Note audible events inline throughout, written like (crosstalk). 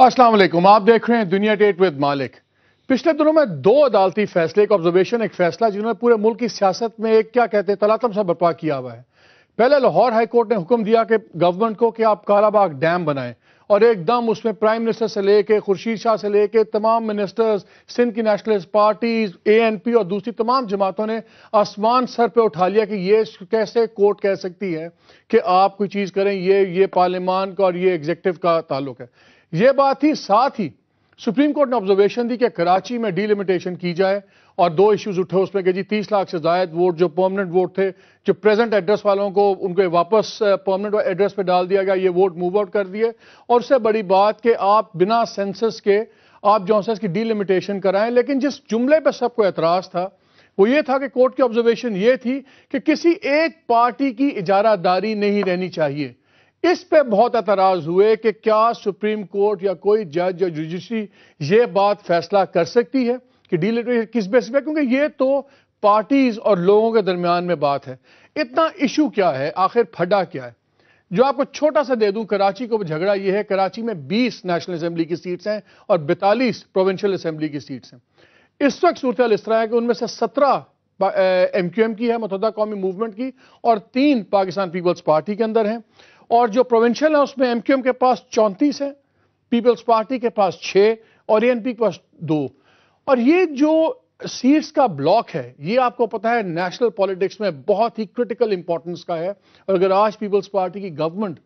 अस्सलाम वालेकुम आप देख रहे हैं दुनिया डेट विद मालिक पिछले दिनों में दो अदालती फैसले एक ऑब्जर्वेशन एक फैसला जिन्होंने पूरे मुल्क की सियासत में एक क्या कहते हैं तलातम सा बर्पा किया हुआ है पहले लाहौर हाई कोर्ट ने हुक्म दिया कि गवर्नमेंट को कि आप कालाबाग डैम बनाएं और एकदम उसमें प्राइम मिनिस्टर से लेके खुर्शीद शाह से लेके तमाम मिनिस्टर्स सिंध की नेशनलिस्ट पार्टीज एएनपी और दूसरी तमाम जमातों ने आसमान सर पे उठा लिया कि ये कैसे कोर्ट कह सकती है कि आप कोई चीज़ करें ये ये पार्लियामान का और ये एग्जेक्टिव का ताल्लुक है यह बात थी साथ ही सुप्रीम कोर्ट ने ऑब्जर्वेशन दी कि कराची में डीलिमिटेशन की जाए और दो इश्यूज उठे उसमें कि जी तीस लाख से जायद वोट जो परमानेंट वोट थे जो प्रेजेंट एड्रेस वालों को उनके वापस परमानेंट एड्रेस पे डाल दिया गया ये वोट मूव आउट कर दिए और उससे बड़ी बात कि आप बिना सेंसस के आप जो है इसकी डीलिमिटेशन कराएं लेकिन जिस जुमले पर सबको एतराज था वो ये था कि कोर्ट की ऑब्जर्वेशन ये थी कि किसी एक पार्टी की इजारादारी नहीं रहनी चाहिए इस पे बहुत एतराज हुए कि क्या सुप्रीम कोर्ट या कोई जज या जुडिशरी ये बात फैसला कर सकती है कि डील किस बेस पे क्योंकि ये तो पार्टीज और लोगों के दरमियान में बात है इतना इशू क्या है आखिर फटा क्या है जो आपको छोटा सा दे दूं कराची को झगड़ा यह है कराची में 20 नेशनल असेंबली की सीट्स हैं और बैतालीस प्रोविंशियल असेंबली की सीट्स हैं इस वक्त सूरत इस तरह है कि उनमें से सत्रह एम क्यू एम की है मतदा कौमी मूवमेंट की और तीन पाकिस्तान पीपल्स पार्टी के अंदर हैं और जो प्रोविंशियल है उसमें एमक्यूएम के पास चौंतीस है पीपल्स पार्टी के पास छह और एनपी के पास दो और ये जो सीट्स का ब्लॉक है ये आपको पता है नेशनल पॉलिटिक्स में बहुत ही क्रिटिकल इंपॉर्टेंस का है और अगर आज पीपल्स पार्टी की गवर्नमेंट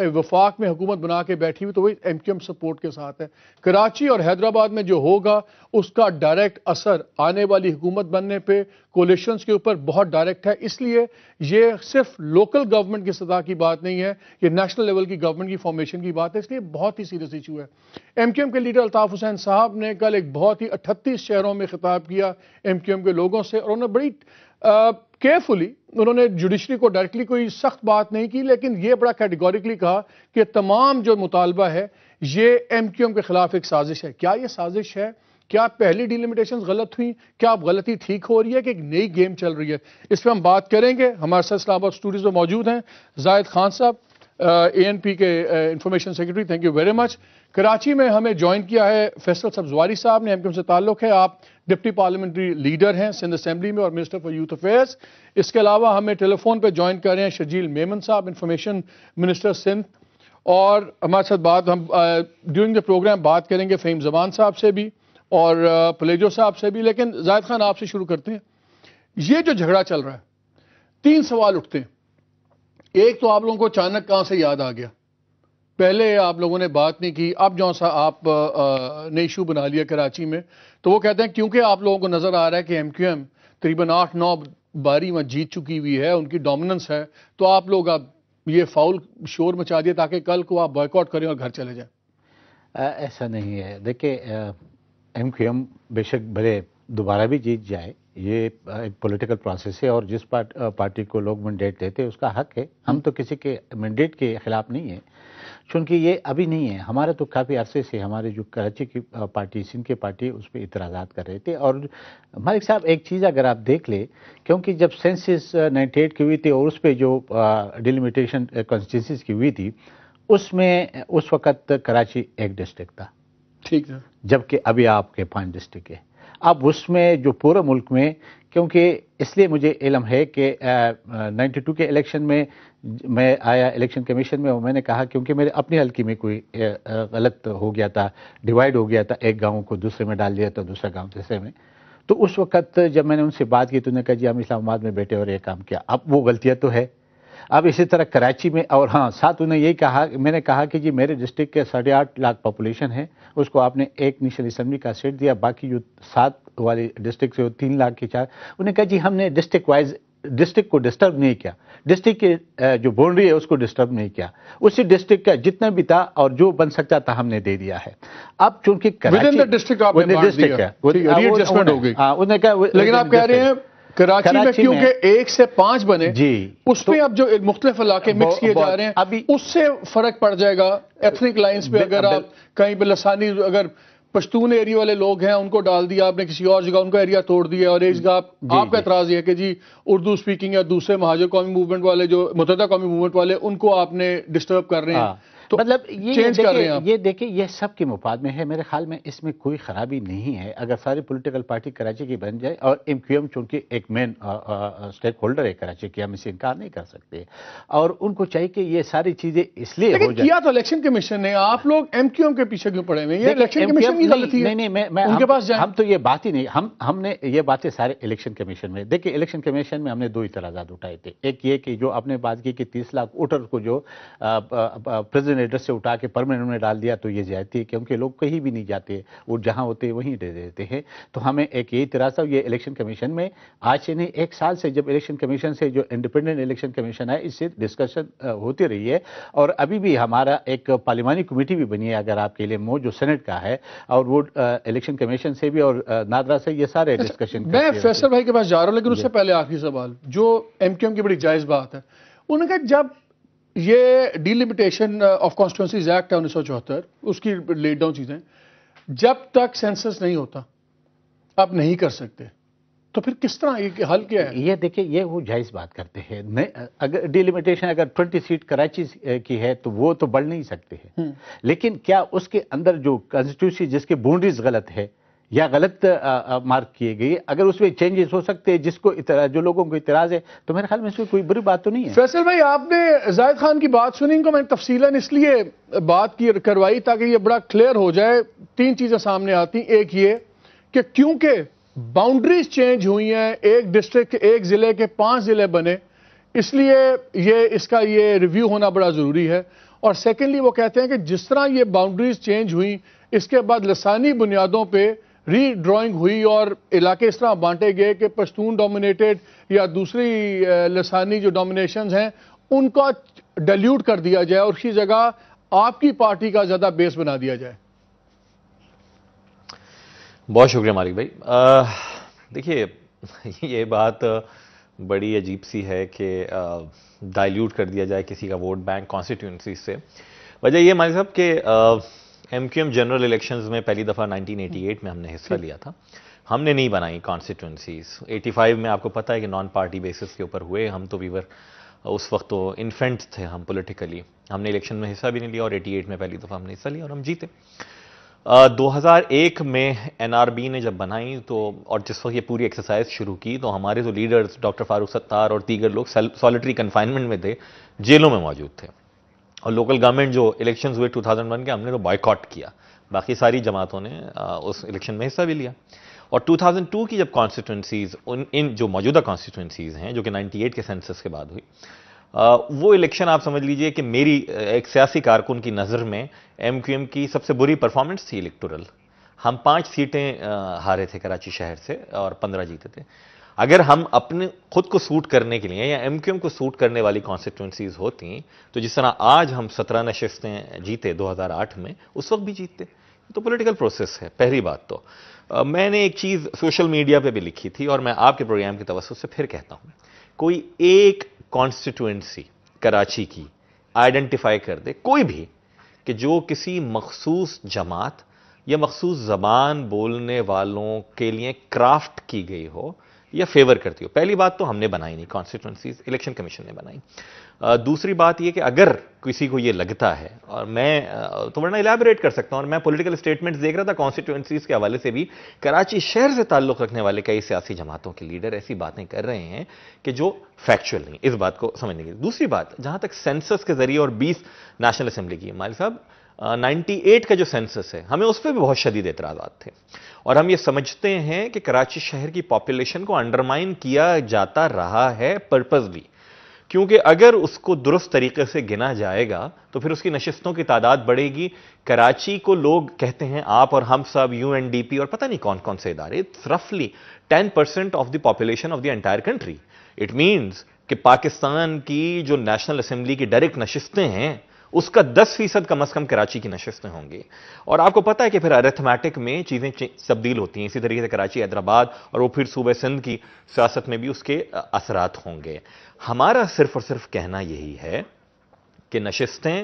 वफाक में हुकूमत बना के बैठी हुई तो वही एम क्यू एम सपोर्ट के साथ है कराची और हैदराबाद में जो होगा उसका डायरेक्ट असर आने वाली हुकूमत बनने पर कोलिशंस के ऊपर बहुत डायरेक्ट है इसलिए ये सिर्फ लोकल गवर्नमेंट की सतह की बात नहीं है ये नेशनल लेवल की गवर्नमेंट की फॉर्मेशन की बात है इसलिए बहुत ही सीरियस इशू है एम क्यू एम के लीडर अल्ताफ हुसैन साहब ने कल एक बहुत ही अट्ठतीस शहरों में खिताब किया एम क्यू एम के लोगों से और उन्होंने बड़ी केयरफुली उन्होंने जुडिशरी को डायरेक्टली कोई सख्त बात नहीं की लेकिन यह बड़ा कैटेगोरिकली कहा कि तमाम जो मुतालबा है ये एम क्यू एम के खिलाफ एक साजिश है क्या यह साजिश है क्या पहली डिलिमिटेशन गलत हुई क्या अब गलती ठीक हो रही है कि एक नई गेम चल रही है इस पर हम बात करेंगे हमारे साथ इस्लाबाद स्टूडियोज में मौजूद हैं जायद खान साहब ए एन पी के information secretary thank you very much Karachi में हमें ज्वाइन किया है फैसल सब्जवारी साहब ने एमकेम से ताल्लुक है आप डिप्टी पार्लियामेंट्री लीडर हैं सिंध असम्बली में और मिनिस्टर फॉर यूथ अफेयर्स इसके अलावा हमें टेलीफोन पर ज्वाइन कर रहे हैं शजील मेमन साहब इंफॉर्मेशन मिनिस्टर सिंध और हमारे साथ बात हम ड्यूरिंग द प्रोग्राम बात करेंगे फहीम जबान साहब से भी और पलेजो साहब से भी लेकिन जायद खान आपसे शुरू करते हैं ये जो झगड़ा चल रहा है तीन सवाल उठते हैं एक तो आप लोगों को अचानक कहां से याद आ गया पहले आप लोगों ने बात नहीं की अब जो सा आप ने इशू बना लिया कराची में तो वो कहते हैं क्योंकि आप लोगों को नजर आ रहा है कि एम क्यू एम तकरीबन आठ नौ बारी में जीत चुकी हुई है उनकी डोमिनेंस है तो आप लोग अब ये फाउल शोर मचा दिए ताकि कल को आप बॉयकॉट करें और घर चले जाएं ऐसा नहीं है देखिए एम क्यू एम बेशक भले दोबारा भी जीत जाए ये एक पॉलिटिकल प्रोसेस है और जिस पार्ट पार्टी को लोग मैंडेट देते हैं उसका हक है हम हम्म। तो किसी के मैंडेट के खिलाफ नहीं है चूंकि ये अभी नहीं है हमारा तो काफ़ी अरसे से हमारे जो कराची की पार्टी सिंध की पार्टी उस पर इतराज़ात कर रहे थे और मालिक साहब एक चीज़ अगर आप देख ले क्योंकि जब सेंसिस नाइन्टी एट की हुई थी और उस पर जो डिलिमिटेशन कॉन्स्टिट्यूंसीज की हुई थी उसमें उस वक्त कराची एक डिस्ट्रिक्ट था ठीक है जबकि अभी आपके पाँच डिस्ट्रिक्ट है अब उसमें जो पूरे मुल्क में क्योंकि इसलिए मुझे इलम है कि नाइन्टी टू के इलेक्शन में मैं आया इलेक्शन कमीशन में और मैंने कहा क्योंकि मेरे अपने हल्के में कोई गलत हो गया था डिवाइड हो गया था एक गांव को दूसरे में डाल दिया था दूसरा गांव तीसरे में तो उस वक्त जब मैंने उनसे बात की तो उन्होंने कहा जी हम इस्लामाबाद में बैठे और ये काम किया अब वो गलतियाँ तो है अब इसी तरह कराची में और हाँ साथ उन्हें यही कहा मैंने कहा कि जी मेरे डिस्ट्रिक्ट के साढ़े आठ लाख पॉपुलेशन है उसको आपने एक नेशनल असम्बली का सीट दिया बाकी जो सात वाली डिस्ट्रिक्ट से तीन लाख की चार उन्हें कहा जी हमने डिस्ट्रिक्ट वाइज डिस्ट्रिक्ट को डिस्टर्ब नहीं किया डिस्ट्रिक्ट के जो बाउंड्री है उसको डिस्टर्ब नहीं किया उसी डिस्ट्रिक्ट का जितना भी था और जो बन सकता था हमने दे दिया है अब चूंकि हाँ, लेकिन आप कह रहे हैं कराची, में क्योंकि एक से पांच बने जी उसमें तो, अब जो मुख्तलिफ इलाके मिक्स किए जा रहे हैं अभी उससे फर्क पड़ जाएगा एथनिक लाइन्स पे अगर आप कहीं पर लसानी अगर पश्तून एरिया वाले लोग हैं उनको डाल दिया आपने किसी और जगह उनका एरिया तोड़ दिया और एक जगह आपका एतराज है कि जी उर्दू स्पीकिंग या दूसरे महाजर कौमी मूवमेंट वाले जो मुतदा कौमी मूवमेंट वाले उनको आपने डिस्टर्ब कर रहे हैं हाँ। तो मतलब ये देखिए ये देखिए ये सब के मुफाद में है मेरे ख्याल में इसमें कोई खराबी नहीं है अगर सारी पॉलिटिकल पार्टी कराची की बन जाए और एम क्यू एम चूंकि एक मेन स्टेक होल्डर है कराची की हम इसे इनकार नहीं कर सकते और उनको चाहिए कि ये सारी चीजें इसलिए हो किया तो इलेक्शन कमीशन ने आप लोग एम क्यू एम के पीछे क्यों पड़े हुए इलेक्शन कमीशन की गलती है नहीं मैं उनके पास हम तो ये बात ही नहीं हम हमने ये बातें सारे इलेक्शन कमीशन में देखिए इलेक्शन कमीशन में हमने दो इतराजा उठाए थे एक ये कि जो आपने बात की कि तीस लाख वोटर को जो प्रेजिडेंट रिटर्न एड्रेस से उठा के परमानेंट उन्होंने डाल दिया तो ये जाती है क्योंकि लोग कहीं भी नहीं जाते वो जहाँ होते हैं वहीं दे देते हैं तो हमें एक यही सा ये इलेक्शन कमीशन में आज से नहीं एक साल से जब इलेक्शन कमीशन से जो इंडिपेंडेंट इलेक्शन कमीशन है इससे डिस्कशन होती रही है और अभी भी हमारा एक पार्लिमानी कमेटी भी बनी है अगर आपके लिए मो जो सेनेट का है और वो इलेक्शन कमीशन से भी और नादरा से ये सारे अच्छा, डिस्कशन मैं फैसल भाई के पास जा रहा हूँ लेकिन उससे पहले आखिरी सवाल जो एम की बड़ी जायज़ बात है उन्होंने कहा जब ये डिलिमिटेशन ऑफ कॉन्स्टिट्यूंसीज एक्ट है उन्नीस सौ चौहत्तर उसकी लेट डाउन चीज़ें जब तक सेंसस नहीं होता आप नहीं कर सकते तो फिर किस तरह ये हल क्या है ये देखिए ये वो जायज़ बात करते हैं अगर डिलिमिटेशन अगर ट्वेंटी सीट कराची की है तो वो तो बढ़ नहीं सकते हैं हम्म। लेकिन क्या उसके अंदर जो कॉन्स्टिट्यूशन जिसकी बाउंड्रीज गलत है या गलत मार्क किए गए अगर उसमें चेंजेस हो सकते हैं जिसको जो लोगों को इतराज है तो मेरे ख्याल में इसमें कोई बुरी बात तो नहीं है फैसल भाई आपने जायद खान की बात सुनी इनको मैंने तफसीला इसलिए बात की करवाई ताकि ये बड़ा क्लियर हो जाए तीन चीज़ें सामने आती एक ये कि क्योंकि बाउंड्रीज चेंज हुई हैं एक डिस्ट्रिक्ट एक ज़िले के पाँच ज़िले बने इसलिए ये इसका ये रिव्यू होना बड़ा ज़रूरी है और सेकेंडली वो कहते हैं कि जिस तरह ये बाउंड्रीज चेंज हुई इसके बाद लसानी बुनियादों पर रीड्रॉइंग हुई और इलाके इस तरह बांटे गए कि पश्तून डोमिनेटेड या दूसरी लसानी जो डोमिनेशन हैं उनका डल्यूट कर दिया जाए और उसकी जगह आपकी पार्टी का ज्यादा बेस बना दिया जाए बहुत शुक्रिया मालिक भाई देखिए (laughs) ये बात बड़ी अजीब सी है कि डाइल्यूट कर दिया जाए किसी का वोट बैंक कॉन्स्टिट्यूंसी से वजह यह मालिक साहब कि M Q M general election में पहली दफ़ा 1988 में हमने हिस्सा लिया था हमने नहीं बनाई कॉन्स्टिट्यूंसीज 85 में आपको पता है कि नॉन पार्टी बेसिस के ऊपर हुए हम तो वीवर उस वक्त तो इन्फेंट थे हम पोलिटिकली हमने इलेक्शन में हिस्सा भी नहीं लिया और 88 में पहली दफ़ा हमने हिस्सा लिया और हम जीते Uh, 2001 में बी ने जब बनाई तो और जिस वक्त ये पूरी एक्सरसाइज शुरू की तो हमारे जो लीडर्स डॉक्टर फारूक सत्तार और दीगर लोग सॉलिटरी कन्फाइनमेंट में थे जेलों में मौजूद थे और लोकल गवर्नमेंट जो इलेक्शन हुए 2001 के हमने तो बॉयकॉट किया बाकी सारी जमातों ने उस इलेक्शन में हिस्सा भी लिया और 2002 की जब कॉन्स्टिट्यूंसीज उन इन जो मौजूदा कॉन्स्टिट्यूंसीज हैं जो कि 98 के सेंसस के बाद हुई आ, वो इलेक्शन आप समझ लीजिए कि मेरी एक सियासी कारकुन की नज़र में एमक्यूएम की सबसे बुरी परफॉर्मेंस थी इलेक्टोरल हम पाँच सीटें हारे थे कराची शहर से और पंद्रह जीते थे अगर हम अपने खुद को सूट करने के लिए या एमक्यूएम को सूट करने वाली कॉन्स्टिट्यूंसीज होती तो जिस तरह आज हम सत्रह नशस्तें जीते 2008 में उस वक्त भी जीतते तो पॉलिटिकल प्रोसेस है पहली बात तो आ, मैंने एक चीज़ सोशल मीडिया पे भी लिखी थी और मैं आपके प्रोग्राम के तवस्त से फिर कहता हूं कोई एक कॉन्स्टिट्यूंसी कराची की आइडेंटिफाई कर दे कोई भी कि जो किसी मखसूस जमात या मखसूस जबान बोलने वालों के लिए क्राफ्ट की गई हो या फेवर करती हो पहली बात तो हमने बनाई नहीं कॉन्स्टिट्यूंसीज इलेक्शन कमीशन ने बनाई दूसरी बात यह कि अगर किसी को यह लगता है और मैं तो वरना इलेबोरेट कर सकता हूं और मैं पॉलिटिकल स्टेटमेंट्स देख रहा था कॉन्स्टिट्यूंसीज के हवाले से भी कराची शहर से ताल्लुक रखने वाले कई सियासी जमातों के लीडर ऐसी बातें कर रहे हैं कि जो फैक्चुअल नहीं इस बात को समझने की दूसरी बात जहां तक सेंसस के जरिए और बीस नेशनल असेंबली की मालिक साहब 98 का जो सेंसस है हमें उस पर भी बहुत शदीद एतराजात थे और हम ये समझते हैं कि कराची शहर की पॉपुलेशन को अंडरमाइन किया जाता रहा है पर्पजली क्योंकि अगर उसको दुरुस्त तरीके से गिना जाएगा तो फिर उसकी नशस्तों की तादाद बढ़ेगी कराची को लोग कहते हैं आप और हम सब यू एन डी पी और पता नहीं कौन कौन से इदारे इट्स रफली ten percent of the population of the entire country it means कि पाकिस्तान की जो नेशनल असेंबली की डायरेक्ट नशस्तें हैं उसका 10 फीसद कम अज कम कराची की नशस्तें होंगी और आपको पता है कि फिर अरेथमेटिक में चीज़ें तब्दील होती हैं इसी तरीके से कराची हैदराबाद और वो फिर सूबे सिंध की सियासत में भी उसके असरात होंगे हमारा सिर्फ और सिर्फ कहना यही है कि नशस्तें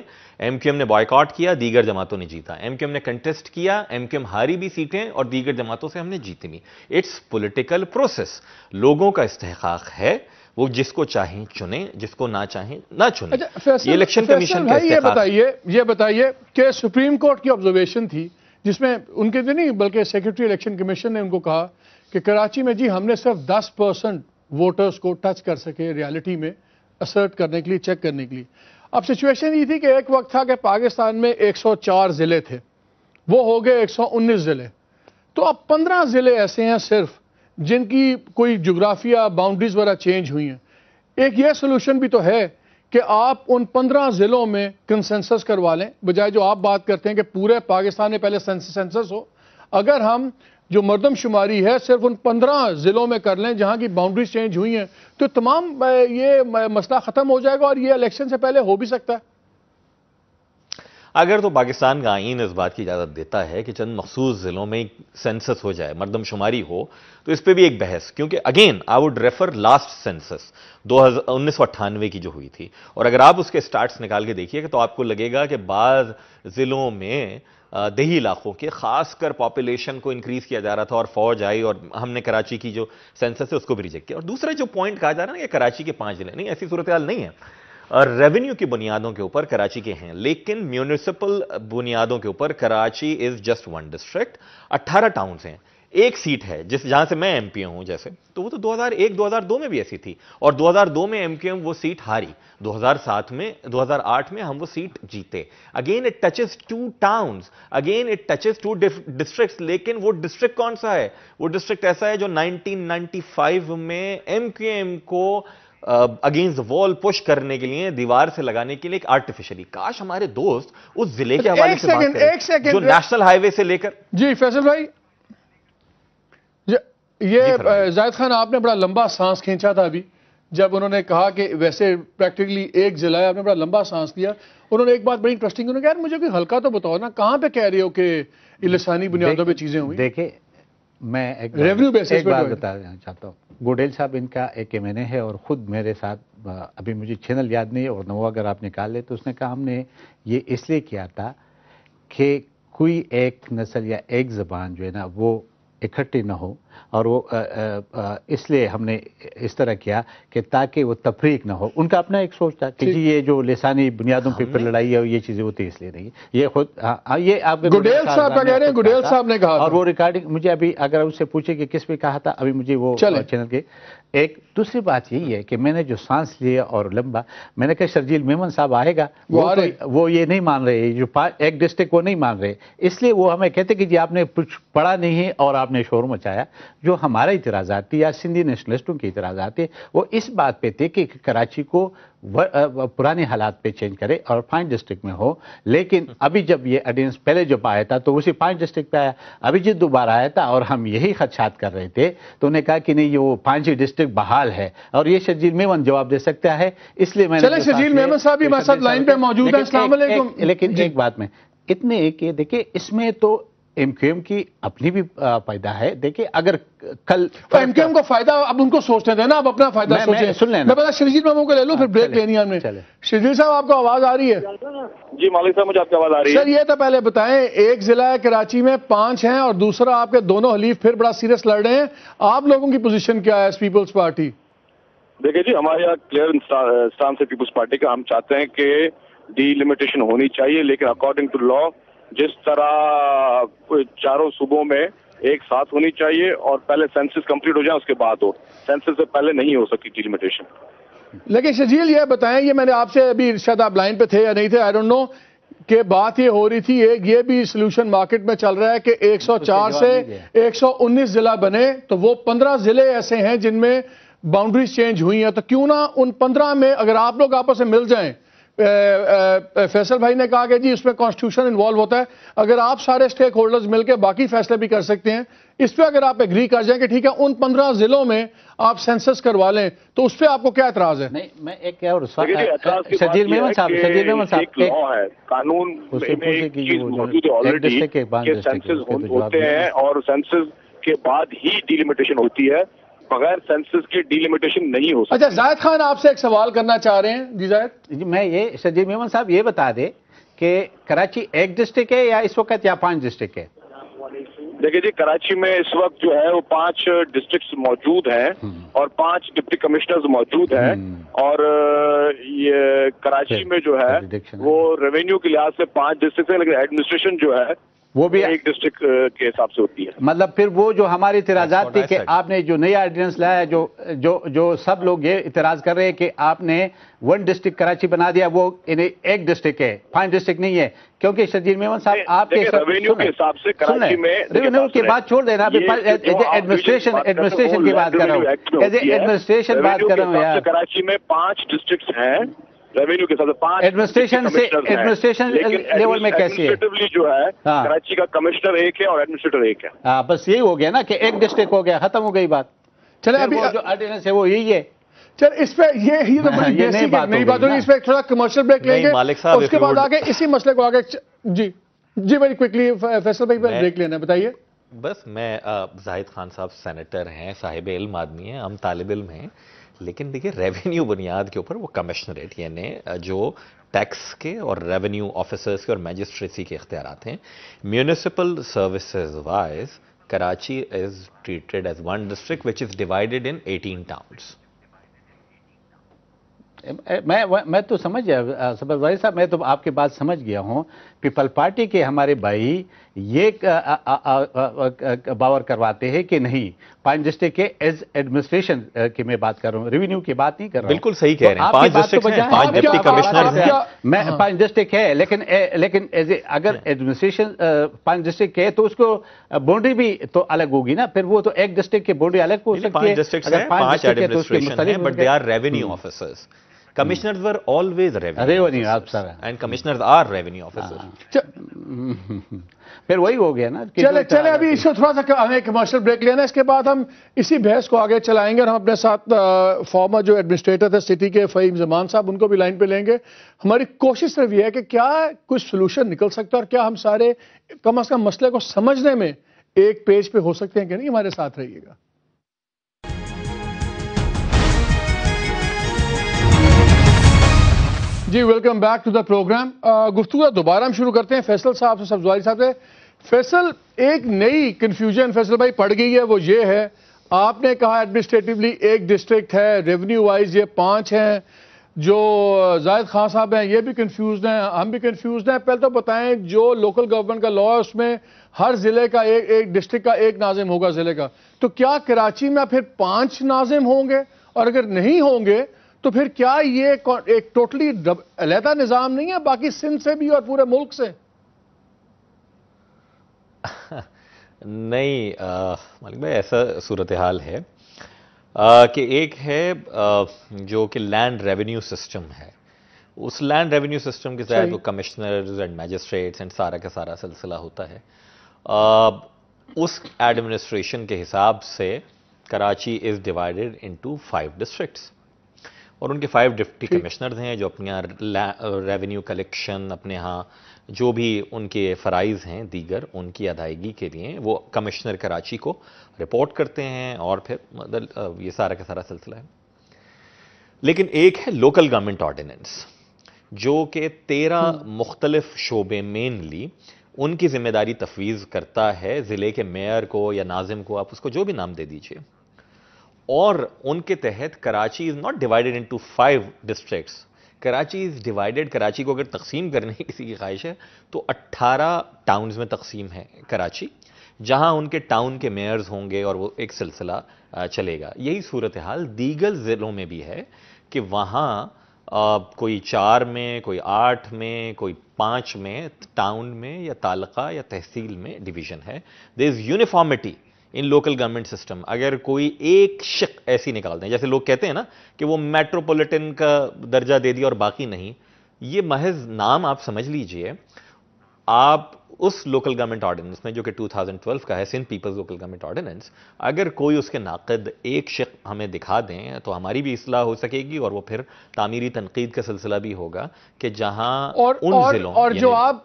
एम क्यू एम ने बॉयकॉट किया दीगर जमातों ने जीता एम क्यू एम ने कंटेस्ट किया एम क्यू एम हारी भी सीटें और दीगर जमातों से हमने जीती भी इट्स पोलिटिकल प्रोसेस लोगों का इस्तेक है वो जिसको चाहे चुने जिसको ना चाहे ना चुने अच्छा, ये इलेक्शन कमीशन ये बताइए ये बताइए कि सुप्रीम कोर्ट की ऑब्जर्वेशन थी जिसमें उनके तो नहीं बल्कि सेक्रेटरी इलेक्शन कमीशन ने उनको कहा कि कराची में जी हमने सिर्फ 10 परसेंट वोटर्स को टच कर सके रियलिटी में असर्ट करने के लिए चेक करने के लिए अब सिचुएशन ये थी कि एक वक्त था कि पाकिस्तान में 104 ज़िले थे वो हो गए 119 ज़िले तो अब 15 ज़िले ऐसे हैं सिर्फ जिनकी कोई जोग्राफिया बाउंड्रीज़ वगैरह चेंज हुई हैं एक ये सोल्यूशन भी तो है कि आप उन पंद्रह ज़िलों में कंसेंसस करवा लें बजाय जो आप बात करते हैं कि पूरे पाकिस्तान में पहले सेंसस हो अगर हम जो मरदम शुमारी है सिर्फ उन पंद्रह ज़िलों में कर लें जहाँ की बाउंड्रीज चेंज हुई हैं तो तमाम ये मसला ख़त्म हो जाएगा और ये इलेक्शन से पहले हो भी सकता है अगर तो पाकिस्तान का आइन इस बात की इजाज़त देता है कि चंद मखसूस ज़िलों में सेंसस हो जाए मरदमशुमारी हो तो इस पर भी एक बहस क्योंकि again I would refer last census दो उन्नीस सौ अट्ठानवे की जो हुई थी और अगर आप उसके स्टार्ट्स निकाल के देखिए तो आपको लगेगा कि बाद ज़िलों में दही इलाकों के खासकर पॉपुलेशन को इंक्रीज किया जा रहा था और फौज आई और हमने कराची की जो सेंसस है उसको भी रिजेक्ट किया और दूसरा जो पॉइंट कहा जा रहा है ना कि कराची के पांच जिले नहीं ऐसी सूरत हाल नहीं है रेवेन्यू की बुनियादों के ऊपर कराची के हैं लेकिन म्यूनिसिपल बुनियादों के ऊपर Karachi is just one district 18 towns हैं एक सीट है जिस जहां से मैं एमपी हूं जैसे तो वो तो 2001 2002 में भी ऐसी थी और 2002 में एमकेएम वो सीट हारी 2007 में 2008 में हम वो सीट जीते again it touches two towns again it touches two districts लेकिन वो डिस्ट्रिक्ट कौन सा है वो डिस्ट्रिक्ट ऐसा है जो 1995 में एमकेएम को अगेंस्ट वॉल पुश करने के लिए दीवार से लगाने के लिए एक आर्टिफिशियली काश हमारे दोस्त उस जिले के हवाले से बात करें एक जो नेशनल हाईवे से लेकर जी फैसल भाई ये जायद खान आपने बड़ा लंबा सांस खींचा था अभी जब उन्होंने कहा कि वैसे प्रैक्टिकली एक जिला है आपने बड़ा लंबा सांस लिया उन्होंने एक बात बड़ी इंटरेस्टिंग उन्होंने कहा यार मुझे कोई हल्का तो बताओ ना कहां पे कह रहे हो कि लसानी बुनियादों पे चीजें हुई देखे मैं एक रेवेन्यू बेसिस एक बात बताना चाहता हूँ गोडेल साहब इनका एक एम है और ख़ुद मेरे साथ अभी मुझे चैनल याद नहीं और नवा अगर आप निकाल ले तो उसने कहा हमने ये इसलिए किया था कि कोई एक नस्ल या एक ज़बान जो है ना वो इकट्ठी ना हो और वो इसलिए हमने इस तरह किया कि ताकि वो तफरीक ना हो उनका अपना एक सोच था कि जी ये जो लेसानी बुनियादों पर फिर लड़ाई है ये चीज़ें होती इसलिए नहीं ये खुद हाँ, हाँ, ये आप गुडेल साहब कह रहे हैं गुडेल साहब ने कहा और वो रिकॉर्डिंग मुझे अभी अगर उससे पूछे कि किस पे कहा था अभी मुझे वो चैनल के एक दूसरी बात यही है कि मैंने जो सांस लिया और लंबा मैंने कहा शर्जील मेमन साहब आएगा वो वो, तो, वो ये नहीं मान रहे जो एक डिस्ट्रिक्ट वो नहीं मान रहे इसलिए वो हमें कहते कि जी आपने कुछ पढ़ा नहीं है और आपने शोर मचाया जो हमारा इतराज़ थी या सिंधी नेशनलिस्टों की इतराज़ थी वो इस बात पर थे कि कराची को पुराने हालात पे चेंज करे और पांच डिस्ट्रिक्ट में हो लेकिन अभी जब ये ऑर्डिनेंस पहले जब आया था तो उसी पांच डिस्ट्रिक्ट पे आया अभी जब दोबारा आया था और हम यही खदशात कर रहे थे तो उन्हें कहा कि नहीं ये वो पांच ही डिस्ट्रिक्ट बहाल है और ये शजील मेमन जवाब दे सकता है इसलिए मैंने शजील मेमन साहब लाइन पे मौजूद है लेकिन एक बात में इतने एक देखिए इसमें तो एमक्यूएम की अपनी भी फायदा है देखिए अगर कल तो एमक्यूएम का फायदा अब उनको सोचने देना अब अपना फायदा मैं, मैं सुन लेना मैं श्रीजीत मामू को ले लो फिर ब्रेक लेनी है श्रीजीत साहब आपको आवाज आ रही है जी मालिक साहब मुझे आपकी आवाज आ रही है सर ये तो पहले बताएं एक जिला है कराची में पांच हैं और दूसरा आपके दोनों हलीफ फिर बड़ा सीरियस लड़ रहे हैं आप लोगों की पोजिशन क्या है पीपुल्स पार्टी देखिए जी हमारे यहाँ क्लियर स्टांस है पीपुल्स पार्टी का हम चाहते हैं कि डीलिमिटेशन होनी चाहिए लेकिन अकॉर्डिंग टू लॉ जिस तरह चारों सूबों में एक साथ होनी चाहिए और पहले सेंसिस कंप्लीट हो जाए उसके बाद हो सेंसिस से पहले नहीं हो सकती डिलिमिटेशन लेकिन शजील ये बताएं ये मैंने आपसे अभी शायद आप लाइन पे थे या नहीं थे आई डोंट नो कि बात ये हो रही थी ये ये भी सोल्यूशन मार्केट में चल रहा है कि 104 तो से 119 जिला बने तो वो 15 जिले ऐसे हैं जिनमें बाउंड्रीज चेंज हुई हैं तो क्यों ना उन 15 में अगर आप लोग आपस में मिल जाएं फैसल भाई ने कहा कि जी इसमें कॉन्स्टिट्यूशन इन्वॉल्व होता है अगर आप सारे स्टेक होल्डर्स मिलकर बाकी फैसले भी कर सकते हैं इस पर अगर आप एग्री कर जाए कि ठीक है उन पंद्रह जिलों में आप सेंसस करवा लें तो उस पर आपको क्या एतराज है नहीं मैं एक क्या और अच्छा साहब साहब एक कानून ऑलरेडी होते हैं और सेंसस के बाद ही डिलिमिटेशन होती है बगैर सेंसस के डिलिमिटेशन नहीं हो सकती अच्छा जायद खान आपसे एक सवाल करना चाह रहे हैं जी जायद मैं ये सजीव मेमन साहब ये बता दे कि कराची एक डिस्ट्रिक्ट है या इस वक्त या पांच डिस्ट्रिक्ट है देखिए जी कराची में इस वक्त जो है वो पांच डिस्ट्रिक्ट्स मौजूद हैं हम्म। और पांच डिप्टी कमिश्नर्स मौजूद हैं हम्म। और ये कराची में जो है वो रेवेन्यू के लिहाज से पांच डिस्ट्रिक्ट है लेकिन एडमिनिस्ट्रेशन जो है वो भी एक डिस्ट्रिक्ट uh, के हिसाब से होती है मतलब फिर वो जो हमारे इतराजात थी कि आपने जो नया ऑर्डिनेंस लाया है जो जो जो सब लोग ये इतराज कर रहे हैं कि आपने वन डिस्ट्रिक्ट कराची बना दिया वो इन्हें एक डिस्ट्रिक्ट है फाइव डिस्ट्रिक्ट नहीं है क्योंकि शजीर मेमन साहब आपके रेवेन्यू के हिसाब से कराची में रेवेन्यू की बात छोड़ देना एडमिनिस्ट्रेशन एडमिनिस्ट्रेशन की बात कर रहा हूँ एज एडमिनिस्ट्रेशन बात कर रहा हूँ कराची में पांच डिस्ट्रिक्ट हैं रेवेन्यू के साथ तो पांच एडमिनिस्ट्रेशन से एडमिनिस्ट्रेशन लेवल में कैसे है जो है हाँ। कराची का कमिश्नर एक है और एडमिनिस्ट्रेटर एक है हाँ बस यही हो गया ना कि एक डिस्ट्रिक्ट हो गया खत्म हो गई बात चले अभी जो ऑर्डिनेंस है वो यही है चल इस पे ये ही तो हाँ, बड़ी ये नहीं बात नहीं बात होगी इस पे थोड़ा कमर्शियल ब्रेक लेंगे उसके बाद आगे इसी मसले को आगे जी जी वेरी क्विकली फैसल भाई ब्रेक लेना बताइए बस मैं जाहिद खान साहब सेनेटर हैं साहिब इल्म आदमी हैं हम तालिब इल्म हैं लेकिन देखिए रेवेन्यू बुनियाद के ऊपर वो कमिश्नरेट यानी जो टैक्स के और रेवेन्यू ऑफिसर्स के और मैजिस्ट्रेसी के इख्तियार हैं municipal services wise Karachi is treated as one district which is divided in eighteen towns मैं मैं तो समझ गया सरदारी साहब मैं तो आपके बात समझ गया हूं पीपल पार्टी के हमारे भाई ये बावर करवाते हैं कि नहीं पांच डिस्ट्रिक्ट के एज एडमिनिस्ट्रेशन की मैं बात कर रहा हूं रेवेन्यू की बात नहीं कर रहा बिल्कुल सही कह तो रहे हैं पांच डिस्ट्रिक्ट तो पांच डिप्टी कमिश्नर तो हैं मैं हाँ। पांच डिस्ट्रिक्ट है लेकिन लेकिन एज अगर एडमिनिस्ट्रेशन हाँ। पांच डिस्ट्रिक्ट है तो उसको बाउंड्री भी तो अलग होगी ना फिर वो तो एक डिस्ट्रिक्ट की बाउंड्री अलग हो सकती है पांच डिस्ट्रिक्ट पांच एडमिनिस्ट्रेशन है but they are revenue officers commissioners were always revenue revenue officer and commissioners are revenue हाँ। फिर वही हो गया ना चले चले अभी इसको थोड़ा सा हमें कमर्शियल ब्रेक लेना इसके बाद हम इसी बहस को आगे चलाएंगे और हम अपने साथ फॉर्मर जो एडमिनिस्ट्रेटर थे सिटी के फहीम जमान साहब उनको भी लाइन पे लेंगे हमारी कोशिश यह है कि क्या कुछ सोल्यूशन निकल सकता है और क्या हम सारे कम अज कम मसले को समझने में एक पेज पे हो सकते हैं कि नहीं हमारे साथ रहिएगा जी welcome back to the program गुफ्तु दोबारा हम शुरू करते हैं फैसल साहब से सब्जवारी साहब से फैसल एक नई कन्फ्यूजन फैसल भाई पड़ गई है वो ये है आपने कहा एडमिनिस्ट्रेटिवली एक डिस्ट्रिक्ट है रेवेन्यू वाइज ये पांच हैं जो जायद खान साहब हैं ये भी कंफ्यूज हैं हम भी कंफ्यूज हैं पहले तो बताएं जो लोकल गवर्नमेंट का लॉ है उसमें हर ज़िले का एक एक डिस्ट्रिक्ट का एक नाजिम होगा ज़िले का तो क्या कराची में फिर पांच नाजिम होंगे और अगर नहीं होंगे तो फिर क्या ये एक टोटली अलहदा निज़ाम नहीं है बाकी सिंध से भी और पूरे मुल्क से (laughs) नहीं आ, मालिक भाई ऐसा सूरत हाल है आ, कि एक है आ, जो कि लैंड रेवेन्यू सिस्टम है उस लैंड रेवेन्यू सिस्टम के तहत वो कमिश्नर्स एंड मैजिस्ट्रेट्स एंड सारा का सारा सिलसिला होता है आ, उस एडमिनिस्ट्रेशन के हिसाब से Karachi is divided into five districts और उनके फाइव डिप्टी कमिश्नर हैं जो अपने यहाँ रेवेन्यू कलेक्शन अपने यहाँ जो भी उनके फ़राइज़ हैं दीगर उनकी अदायगी के लिए वो कमिश्नर कराची को रिपोर्ट करते हैं और फिर मतलब ये सारा का सारा सिलसिला है लेकिन एक है लोकल गवर्नमेंट ऑर्डिनेंस जो कि तेरह हम्म। मुख्तलिफ शोबे मेनली उनकी जिम्मेदारी तफवीज़ करता है ज़िले के मेयर को या नाजिम को आप उसको जो भी नाम दे दीजिए और उनके तहत Karachi is not divided into five districts Karachi is divided Karachi को अगर तकसीम करने की किसी की ख्वाहिश है तो 18 टाउन्स में तकसीम है कराची जहां उनके टाउन के मेयर्स होंगे और वो एक सिलसिला चलेगा यही सूरत हाल दीगर ज़िलों में भी है कि वहाँ कोई चार में कोई आठ में कोई पाँच में टाउन में या तालका या तहसील में डिवीज़न है there is uniformity in local government system अगर कोई एक शक ऐसी निकाल दें जैसे लोग कहते हैं ना कि वो मेट्रोपॉलिटन का दर्जा दे दिया और बाकी नहीं ये महज नाम आप समझ लीजिए आप उस लोकल गवर्नमेंट ऑर्डिनेंस में जो कि 2012 का है Sindh peoples local government ordinance अगर कोई उसके नाकद एक शक हमें दिखा दें तो हमारी भी असलाह हो सकेगी और वो फिर तामीरी तनकीद का सिलसिला भी होगा कि जहां और, उन और, जिलों और जो आप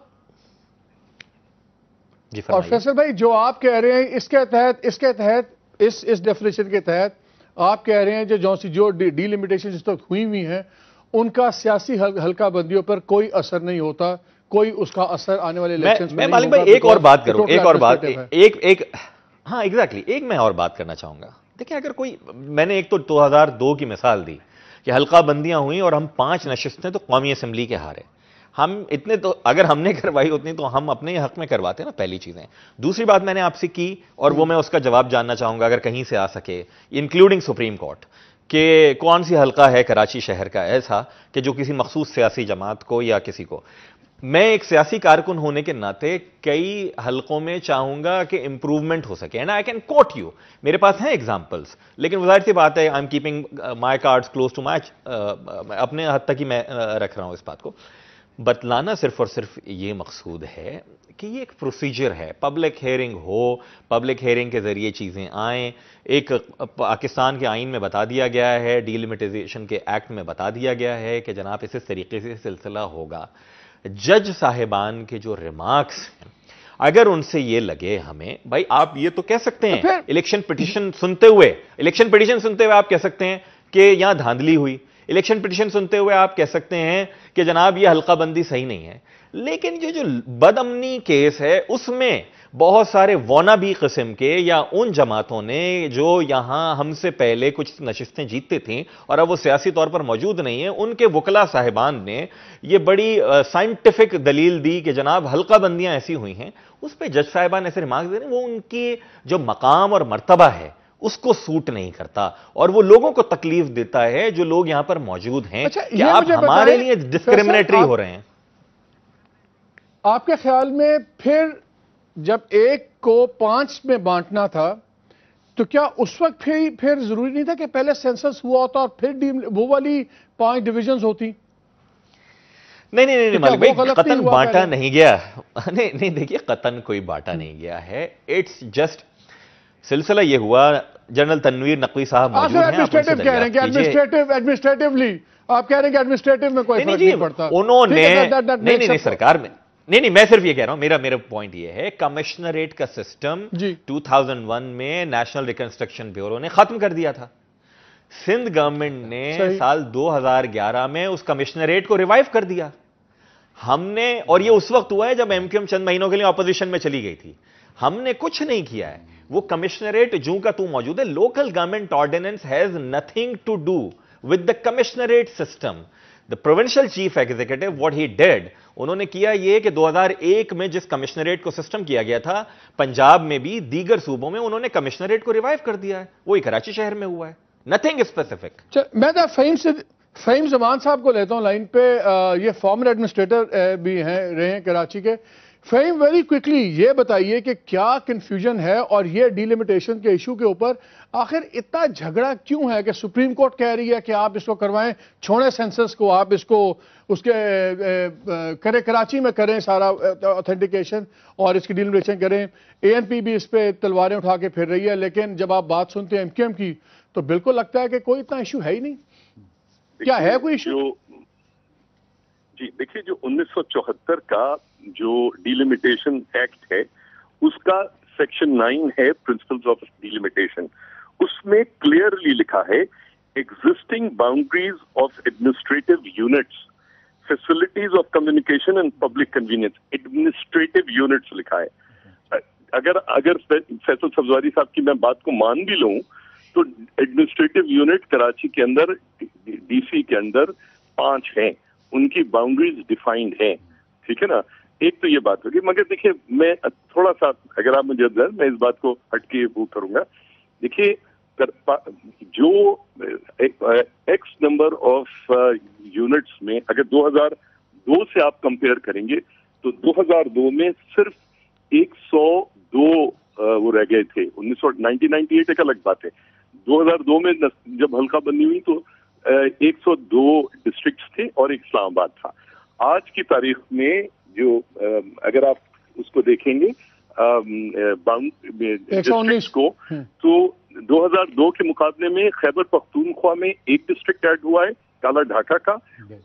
और फैसल भाई जो आप कह रहे हैं इसके तहत इसके तहत इस इस डेफिनेशन के तहत आप कह रहे हैं जो जो सी जो डिलिमिटेशन जिस तक हुई हुई हैं उनका सियासी हल, हल्का बंदियों पर कोई असर नहीं होता कोई उसका असर आने वाले इलेक्शन मैं, मैं मालिक भाई एक और बात करूं एक और बात एक एक हाँ एग्जैक्टली एक मैं और बात करना चाहूंगा देखिए अगर कोई मैंने एक तो 2002 की मिसाल दी कि हल्का बंदियां हुई और हम पांच नशस्तें तो कौमी असेंबली के हारे हम इतने तो अगर हमने (laughs) करवाई उतनी तो हम अपने हक में करवाते ना पहली चीजें दूसरी बात मैंने आपसे की और वो हम्म। मैं उसका जवाब जानना चाहूंगा अगर कहीं से आ सके इंक्लूडिंग सुप्रीम कोर्ट कि कौन सी हलका है कराची शहर का ऐसा कि जो किसी मखसूस सियासी जमात को या किसी को मैं एक सियासी कारकुन होने के नाते कई हलकों में चाहूंगा कि इंप्रूवमेंट हो सके and I can quote you मेरे पास हैं एग्जांपल्स लेकिन जाहिर सी बात है I am keeping my cards close to my अपने हद तक ही मैं uh, रख रहा हूं इस बात को बतलाना सिर्फ और सिर्फ ये मकसूद है कि ये एक प्रोसीजर है पब्लिक हेयरिंग हो पब्लिक हेयरिंग के ज़रिए चीज़ें आएँ एक पाकिस्तान के आइन में बता दिया गया है डीलिमिटेशन के एक्ट में बता दिया गया है कि जनाब इस तरीके से सिलसिला होगा जज साहिबान के जो रिमार्क्स हैं अगर उनसे ये लगे हमें भाई आप ये तो कह सकते हैं इलेक्शन तो पिटिशन सुनते हुए इलेक्शन पिटिशन सुनते हुए आप कह सकते हैं कि यहां धांधली हुई इलेक्शन पिटिशन सुनते हुए आप कह सकते हैं कि जनाब यह हल्काबंदी सही नहीं है लेकिन ये जो बदमनी केस है उसमें बहुत सारे वोना भी किस्म के या उन जमातों ने जो यहां हमसे पहले कुछ नशिस्तें जीतती थीं और अब वो सियासी तौर पर मौजूद नहीं है उनके वकला साहिबान ने ये बड़ी साइंटिफिक दलील दी कि जनाब बंदियां ऐसी हुई हैं उस पर जज साहिबान ऐसे रिमार्क दे रहे हैं वो उनकी जो मकाम और मरतबा है उसको सूट नहीं करता और वो लोगों को तकलीफ देता है जो लोग यहां पर मौजूद हैं अच्छा, कि आप हमारे लिए डिस्क्रिमिनेटरी हो रहे हैं आपके ख्याल में फिर जब एक को पांच में बांटना था तो क्या उस वक्त फिर फिर जरूरी नहीं था कि पहले सेंसस हुआ होता और फिर वो वाली पांच डिविजन होती नहीं नहीं नहीं तो मालिक भाई कतन बांटा नहीं गया (laughs) नहीं नहीं देखिए कतन कोई बांटा हम्म। नहीं गया है इट्स जस्ट सिलसिला यह हुआ जनरल तनवीर नकवी साहब एडमिनिस्ट्रेटिव हाँ, कह रहे हैं एडमिनिस्ट्रेटिव एडमिनिस्ट्रेटिवली आप कह रहे हैं कि एडमिनिस्ट्रेटिव में कोई नहीं, नहीं पड़ता उन्होंने नहीं नहीं सरकार में नहीं नहीं मैं सिर्फ ये कह रहा हूं मेरा मेरा पॉइंट ये है कमिश्नरेट का सिस्टम 2001 में नेशनल रिकंस्ट्रक्शन ब्यूरो ने खत्म कर दिया था सिंध गवर्नमेंट ने साल 2011 में उस कमिश्नरेट को रिवाइव कर दिया हमने और ये उस वक्त हुआ है जब एमक्यूएम चंद महीनों के लिए ऑपोजिशन में चली गई थी हमने कुछ नहीं किया है वो कमिश्नरेट जू का तू मौजूद है local government ordinance has nothing to do with the commissionerate system the provincial chief executive what he did उन्होंने किया यह कि 2001 में जिस कमिश्नरेट को सिस्टम किया गया था पंजाब में भी दीगर सूबों में उन्होंने कमिश्नरेट को रिवाइव कर दिया है वो कराची शहर में हुआ है नथिंग स्पेसिफिक अच्छा, मैं तो फहीम से फहीम जमान साहब को लेता हूं लाइन पे आ, ये फॉर्मर एडमिनिस्ट्रेटर भी हैं रहे हैं कराची के फेम वेरी क्विकली ये बताइए कि क्या कंफ्यूजन है और ये डिलिमिटेशन के इशू के ऊपर आखिर इतना झगड़ा क्यों है कि सुप्रीम कोर्ट कह रही है कि आप इसको करवाएं छोड़े सेंसस को आप इसको उसके करें कराची में करें सारा ऑथेंटिकेशन और इसकी डिलिमिटेशन करें एएनपी भी इस पर तलवारें उठा के फिर रही है लेकिन जब आप बात सुनते हैं एम की तो बिल्कुल लगता है कि कोई इतना इशू है ही नहीं क्या है कोई इशू जी देखिए जो 1974 का जो डिलिमिटेशन एक्ट है उसका सेक्शन नाइन है प्रिंसिपल्स ऑफ डिलिमिटेशन उसमें क्लियरली लिखा है existing boundaries of administrative units facilities of communication and public convenience administrative units लिखा है अगर अगर फैसल सब्जवारी साहब की मैं बात को मान भी लू तो एडमिनिस्ट्रेटिव यूनिट कराची के अंदर डीसी के अंदर पांच हैं उनकी बाउंड्रीज डिफाइंड है ठीक है ना एक तो ये बात होगी मगर देखिए मैं थोड़ा सा अगर आप मुझे मैं इस बात को हटके वो करूंगा देखिए जो एक्स नंबर ऑफ यूनिट्स में अगर 2002 से आप कंपेयर करेंगे तो 2002 में सिर्फ 102 uh, वो रह गए थे उन्नीस एट एक अलग बात है 2002 में जब हल्का बनी हुई तो 102 डिस्ट्रिक्ट्स थे और एक इस्लामाबाद था आज की तारीख में जो अगर आप उसको देखेंगे डिस्ट्रिक्ट को हम्म। तो 2002 के मुकाबले में खैबर पख्तूनख्वा में एक डिस्ट्रिक्ट ऐड हुआ है काला ढाका का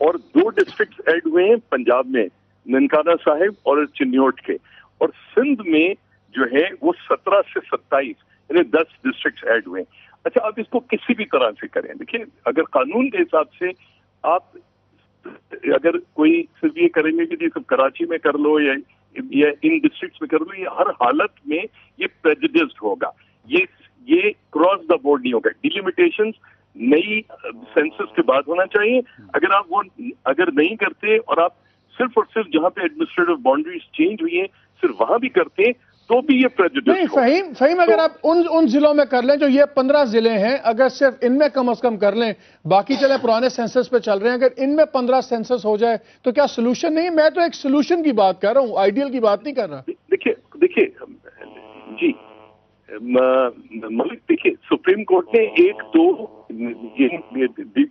और दो डिस्ट्रिक्ट ऐड हुए हैं पंजाब में ननकाना साहिब और चिन्हट के और सिंध में जो है वो 17 से 27 यानी 10 डिस्ट्रिक्ट ऐड हुए हैं अच्छा आप इसको किसी भी तरह से करें देखिए अगर कानून के हिसाब से आप अगर कोई सिर्फ ये करेंगे कि जी सब कराची में कर लो या या इन डिस्ट्रिक्ट्स में कर लो ये हर हालत में ये प्रेजिडिस्ड होगा ये ये क्रॉस द बोर्ड नहीं होगा डिलिमिटेशन नई सेंसस के बाद होना चाहिए अगर आप वो अगर नहीं करते और आप सिर्फ और सिर्फ जहां पे एडमिनिस्ट्रेटिव बाउंड्रीज चेंज हुई है सिर्फ वहां भी करते तो भी ये नहीं फहीम फहीम अगर तो, आप उन उन जिलों में कर लें जो ये पंद्रह जिले हैं अगर सिर्फ इनमें कम अज कम कर लें बाकी चले पुराने सेंसस पे चल रहे हैं अगर इनमें पंद्रह सेंसस हो जाए तो क्या सोल्यूशन नहीं मैं तो एक सोल्यूशन की बात कर रहा हूँ आइडियल की बात नहीं कर रहा देखिए देखिए जी मलिक देखिए सुप्रीम कोर्ट ने एक दो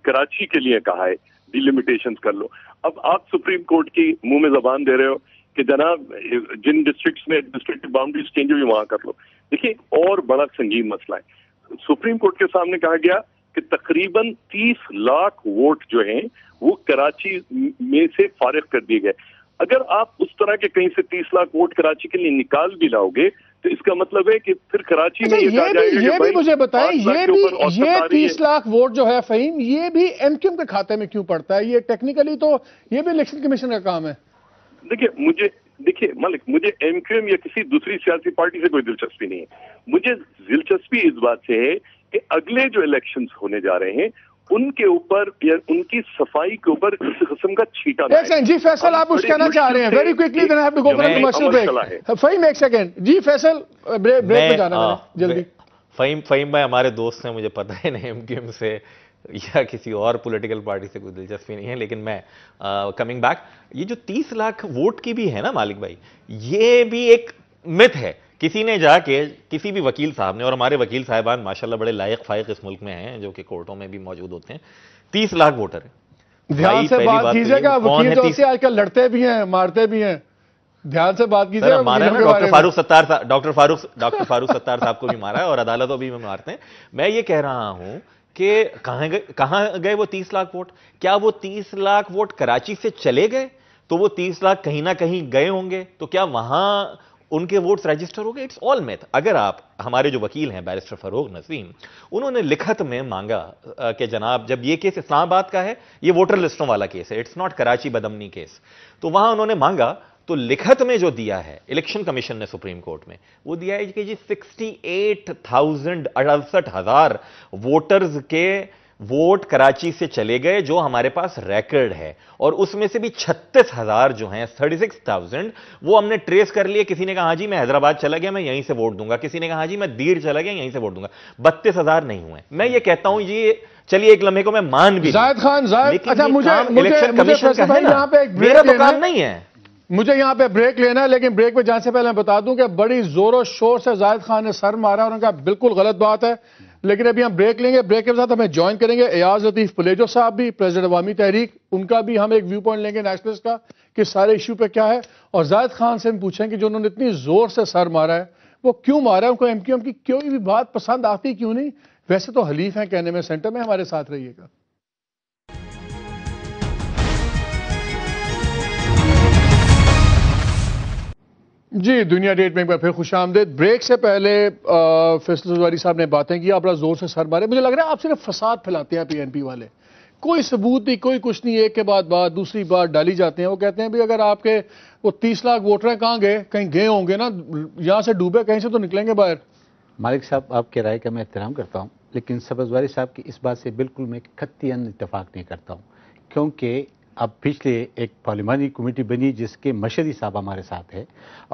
कराची के लिए कहा है डिलिमिटेशन कर लो अब आप सुप्रीम कोर्ट की मुंह में जबान दे रहे हो कि जनाब जिन डिस्ट्रिक्ट्स में एडमिनिस्ट्रेटिव बाउंड्रीज चेंज हुई वहां कर लो देखिए एक और बड़ा संगीन मसला है सुप्रीम कोर्ट के सामने कहा गया कि तकरीबन 30 लाख वोट जो हैं वो कराची में से फारिग कर दिए गए अगर आप उस तरह के कहीं से 30 लाख वोट कराची के लिए निकाल भी लाओगे तो इसका मतलब है कि फिर कराची में ये, ये भी, ये भी मुझे बताएं ये भी ये तीस लाख वोट जो है फहीम ये भी एमक्यूएम के खाते में क्यों पड़ता है ये टेक्निकली तो ये भी इलेक्शन कमीशन का काम है देखिए मुझे देखिए मलिक मुझे एमक्यूएम या किसी दूसरी सियासी पार्टी से कोई दिलचस्पी नहीं है मुझे दिलचस्पी इस बात से है कि अगले जो इलेक्शंस होने जा रहे हैं उनके ऊपर या उनकी सफाई के ऊपर किस किस्म का छीटा एक सेकंड जी फैसल आप कुछ कहना चाह रहे हैं very quickly then have to go for commercial break Faheem एक सेकंड जी फैसल ब्रेक uh, ब्रेक पे जाना है uh, जल्दी फहीम फहीम भाई हमारे दोस्त हैं मुझे पता है ना एमक्यूएम से या किसी और पॉलिटिकल पार्टी से कोई दिलचस्पी नहीं है लेकिन मैं कमिंग बैक ये जो 30 लाख वोट की भी है ना मालिक भाई ये भी एक मिथ है किसी ने जाके किसी भी वकील साहब ने और हमारे वकील साहबान माशाल्लाह बड़े लायक फायक इस मुल्क में हैं जो कि कोर्टों में भी मौजूद होते हैं तीस लाख वोटर ध्यान से बात तो कीजिएगा वकील जो तो आजकल लड़ते भी हैं मारते भी हैं ध्यान से बात जाए मारा ना doctor Farooq Sattar doctor Farooq doctor Farooq Sattar साहब को भी मारा है और अदालतों भी में मारते हैं मैं ये कह रहा हूं कि कहां गए कहां गए वो तीस लाख वोट क्या वो तीस लाख वोट कराची से चले गए तो वो तीस लाख कहीं ना कहीं गए होंगे तो क्या वहां उनके वोट्स रजिस्टर हो गए इट्स ऑल मैथ अगर आप हमारे जो वकील हैं बैरिस्टर फरोग नसीम उन्होंने लिखत में मांगा कि जनाब जब ये केस इस्लामाबाद का है ये वोटर लिस्टों वाला केस है इट्स नॉट कराची बदमनी केस तो वहां उन्होंने मांगा तो लिखत में जो दिया है इलेक्शन कमीशन ने सुप्रीम कोर्ट में वो दिया है कि जी सिक्सटी एट थाउजेंड अड़सठ हजार वोटर्स के वोट कराची से चले गए जो हमारे पास रिकॉर्ड है और उसमें से भी छत्तीस हजार जो है थर्टी सिक्स थाउजेंड वो हमने ट्रेस कर लिए किसी ने कहा हाँ जी मैं हैदराबाद चला गया मैं यहीं से वोट दूंगा किसी ने कहा हाँ जी मैं दीर चला गया यहीं से वोट दूंगा बत्तीस हजार नहीं हुए मैं ये कहता हूं जी चलिए एक लम्हे को मैं मान भी जायद खान जायद अच्छा मुझे इलेक्शन कमीशन का है ना मेरा तो काम नहीं है मुझे यहाँ पे ब्रेक लेना है लेकिन ब्रेक में जाने से पहले मैं बता दूं कि बड़ी जोरों शोर से जायद खान ने सर मारा और उनका बिल्कुल गलत बात है लेकिन अभी हम ब्रेक लेंगे ब्रेक के साथ हमें ज्वाइन करेंगे एयाज लतीफ पुलेजो साहब भी प्रेसिडेंट अवामी तहरीक उनका भी हम एक व्यू पॉइंट लेंगे नेशनलिस्ट का कि सारे इशू पे क्या है और जायद खान से हम पूछेंगे जो उन्होंने इतनी जोर से सर मारा है वो क्यों मारा है उनको एम की कोई भी बात पसंद आती क्यों नहीं वैसे तो हलीफ है कहने में सेंटर में हमारे साथ रहिएगा जी दुनिया डेट में एक बार फिर खुश आमदेद ब्रेक से पहले फैसल जवारी साहब ने बातें की आप बड़ा जोर से सर मारे मुझे लग रहा है आप सिर्फ फसाद फैलाते हैं पीएनपी वाले कोई सबूत नहीं कोई कुछ नहीं एक के बाद बात दूसरी बात डाली जाते हैं वो कहते हैं भाई अगर आपके वो तीस लाख वोटर हैं कहाँ गए कहीं गए होंगे ना यहाँ से डूबे कहीं से तो निकलेंगे बाहर मालिक साहब आपके राय का मैं एहतराम करता हूँ लेकिन सबजवारी साहब की इस बात से बिल्कुल मैं खत्ती इतफाक नहीं करता हूँ क्योंकि अब पिछले एक पार्लिमानी कमेटी बनी जिसके मशरी साहब हमारे साथ है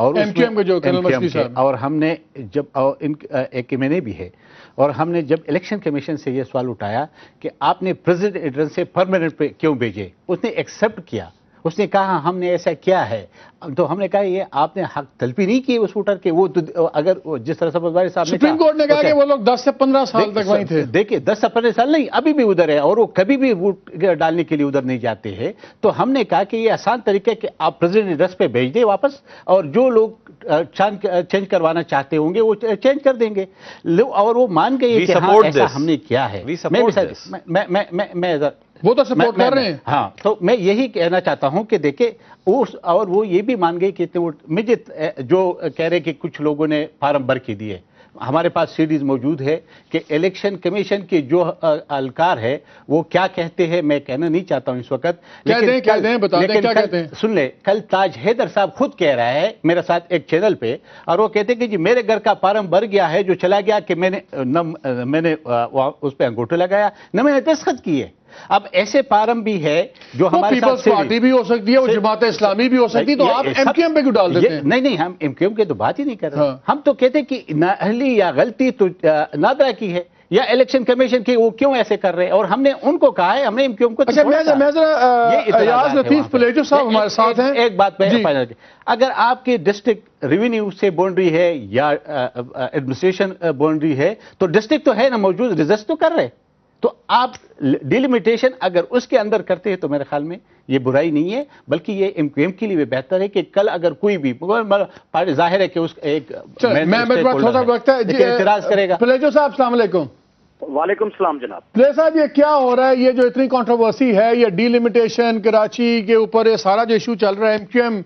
और एमक्यूएम के जो के और हमने जब और इन एक एम भी है और हमने जब इलेक्शन कमीशन से यह सवाल उठाया कि आपने प्रेजिडेंट एड्रेस से परमानेंट पे क्यों भेजे उसने एक्सेप्ट किया उसने कहा हमने ऐसा क्या है तो हमने कहा ये आपने हक तलपी नहीं की उस वोटर के वो अगर वो जिस तरह सफदवारी साहब सुप्रीम कोर्ट ने कहा कि वो लोग 10 से 15 साल तक वहीं थे देखिए 10 से पंद्रह साल नहीं अभी भी उधर है और वो कभी भी वोट डालने के लिए उधर नहीं जाते हैं तो हमने कहा कि ये आसान तरीके कि आप प्रेसिडेंट एड्रेस पे भेज दें वापस और जो लोग चेंज करवाना चाहते होंगे वो चेंज कर देंगे और वो मान गए हमने किया है मैं मैं मैं वो तो सपोर्ट कर रहे हैं हाँ तो मैं यही कहना चाहता हूं कि देखे उस और वो ये भी मान गई कि मिजित जो कह रहे कि कुछ लोगों ने फार्म भर के दिए हमारे पास सीरीज मौजूद है कि इलेक्शन कमीशन के जो अलकार है वो क्या कहते हैं मैं कहना नहीं चाहता हूं इस वक्त लेकिन, दें, कल, दें, बता लेकिन क्या कहते हैं सुन ले कल ताज हैदर साहब खुद कह रहा है मेरे साथ एक चैनल पे और वो कहते हैं कि जी मेरे घर का फार्म भर गया है जो चला गया कि मैंने न मैंने उस पर अंगूठे लगाया न मैंने दस्खत किए अब ऐसे पारम भी है जो तो हमारे पीपल्स पार्टी भी हो सकती है जमात इस्लामी भी हो सकती है तो आप एम पे क्यों डाल देते हैं नहीं नहीं हम एमक्यूएम की तो बात ही नहीं कर रहे हाँ। हम तो कहते हैं कि नहली या गलती तो नादरा की है या इलेक्शन कमीशन की वो क्यों ऐसे कर रहे हैं और हमने उनको कहा है हमने एमक्यूएम को तो अच्छा, एक बात पहले अगर आपके डिस्ट्रिक्ट रेवेन्यू से बाउंड्री है या एडमिनिस्ट्रेशन बाउंड्री है तो डिस्ट्रिक्ट तो है ना मौजूद रिजस्ट तो कर रहे हैं तो आप डिलिमिटेशन अगर उसके अंदर करते हैं तो मेरे ख्याल में ये बुराई नहीं है बल्कि ये एम के लिए भी बेहतर है कि कल अगर कोई भी जाहिर है कि उस एक एतराज करेगा प्लेजो साहब सलामकुम वालेकुम सलाम जनाब प्ले साहब ये क्या हो रहा है ये जो इतनी कॉन्ट्रोवर्सी है ये डिलिमिटेशन कराची के ऊपर ये सारा जो इशू चल रहा है एम क्यू एम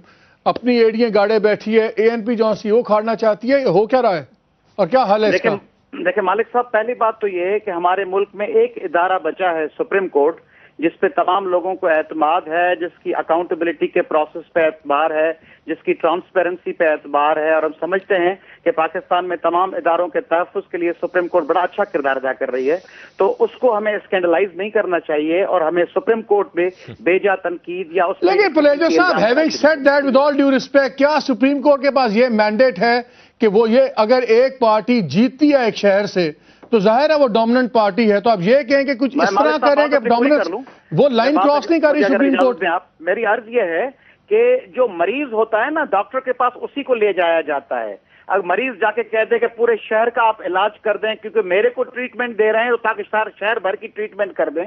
अपनी एडीए गाड़े बैठी है ए एन पी जो सी वो e खाड़ना चाहती है हो क्या रहा है और क्या हाल है इसका देखिए मालिक साहब पहली बात तो ये है कि हमारे मुल्क में एक इदारा बचा है सुप्रीम कोर्ट जिस पे तमाम लोगों को एतमाद है जिसकी अकाउंटेबिलिटी के प्रोसेस पे एतबार है जिसकी ट्रांसपेरेंसी पे एतबार है और हम समझते हैं कि पाकिस्तान में तमाम इदारों के तहफ़ के लिए सुप्रीम कोर्ट बड़ा अच्छा किरदार अदा कर रही है तो उसको हमें स्कैंडलाइज नहीं करना चाहिए और हमें सुप्रीम कोर्ट में बेजा तनकीद या उसमें क्या सुप्रीम कोर्ट के पास ये मैंडेट है कि वो ये अगर एक पार्टी जीतती है एक शहर से तो जाहिर है वो डोमिनेंट पार्टी है तो आप ये कहें कि कुछ इस तरह करें कि डोमिनेंस वो लाइन क्रॉस नहीं कर रही सुप्रीम कोर्ट में आप मेरी अर्ज ये है कि जो मरीज होता है ना डॉक्टर के पास उसी को ले जाया जाता है अगर मरीज जाके कह दे कि पूरे शहर का आप इलाज कर दें क्योंकि मेरे को ट्रीटमेंट दे रहे हैं तो ताकि सारे शहर भर की ट्रीटमेंट कर दें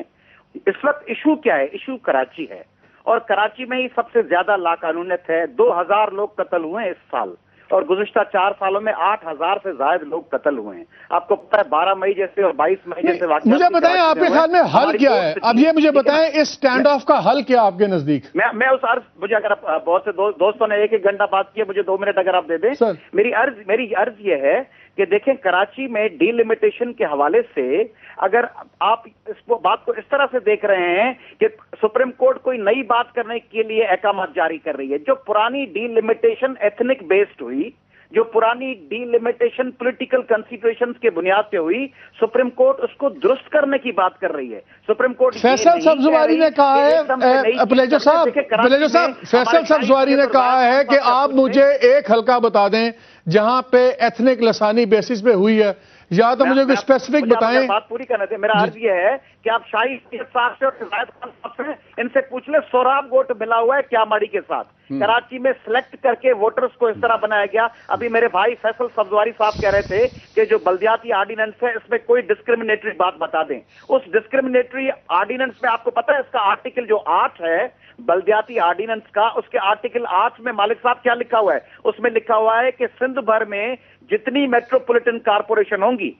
इस वक्त इशू क्या है इशू कराची है और कराची में ही सबसे ज्यादा लाकानूनियत है दो हजार लोग कत्ल हुए इस साल और गुजशत चार सालों में आठ हजार से जायद लोग कत्ल हुए हैं आपको पता है बारह मई जैसे और बाईस मई जैसे मुझे बताएं आपके ख्याल में हल क्या है अब ये मुझे बताएं इस स्टैंड ऑफ का हल क्या आपके नजदीक मैं मैं उस अर्ज मुझे अगर बहुत से दोस्तों ने एक एक घंटा बात किया मुझे दो मिनट अगर आप दे दें मेरी अर्ज मेरी अर्ज ये है कि देखें कराची में डीलिमिटेशन के हवाले से अगर आप इस बात को इस तरह से देख रहे हैं कि सुप्रीम कोर्ट कोई नई बात करने के लिए अहकाम जारी कर रही है जो पुरानी डीलिमिटेशन एथनिक बेस्ड हुई जो पुरानी डीलिमिटेशन पॉलिटिकल कंसीडरेशन के बुनियाद पे हुई सुप्रीम कोर्ट उसको दुरुस्त करने की बात कर रही है सुप्रीम कोर्ट फैसल सब्जवारी ने कहा है प्लेजर साहब प्लेजर साहब फैसल सब्जवारी ने कहा है कि आप मुझे एक हल्का बता दें जहां पे एथनिक लसानी बेसिस पे हुई है या तो मुझे कोई स्पेसिफिक बताएं बात पूरी करने दें मेरा अर्ज ये है कि आप शाही साहब से और रिजायत खान साहब से इनसे पूछ ले सोराब वोट मिला हुआ है क्या माड़ी के साथ हम्म। कराची में सिलेक्ट करके वोटर्स को इस तरह बनाया गया अभी मेरे भाई फैसल सब्जवारी साहब कह रहे थे कि जो बल्दियाती आर्डिनेंस है इसमें कोई डिस्क्रिमिनेटरी बात बता दें उस डिस्क्रिमिनेटरी आर्डिनेंस में आपको पता है इसका आर्टिकल जो आठ है बल्दियाती आर्डिनेंस का उसके आर्टिकल आठ में मालिक साहब क्या लिखा हुआ है उसमें लिखा हुआ है कि सिंध भर में जितनी मेट्रोपोलिटन कारपोरेशन होंगी होंगी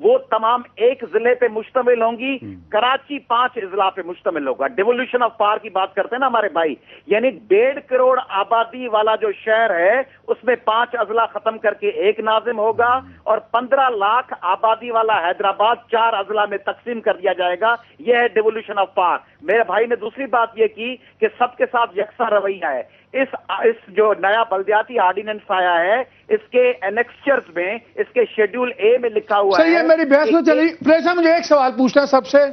वो तमाम एक जिले पे मुश्तमिल होंगी हम्म। कराची पांच इजला पे मुश्तमिल होगा डिवोल्यूशन ऑफ पावर की बात करते हैं ना हमारे भाई यानी डेढ़ करोड़ आबादी वाला जो शहर है उसमें पांच अजला खत्म करके एक नाजिम होगा और पंद्रह लाख आबादी वाला हैदराबाद चार अजला में तकसीम कर दिया जाएगा यह है डिवोल्यूशन ऑफ पावर मेरे भाई ने दूसरी बात यह की कि सबके साथ यकसा रवैया है इस इस जो नया बलदियाती ऑर्डिनेंस आया है इसके एनेक्सचर्स में इसके शेड्यूल ए में लिखा हुआ सर, है ये मेरी बहस में तो चली प्रेसा मुझे एक सवाल पूछना है सबसे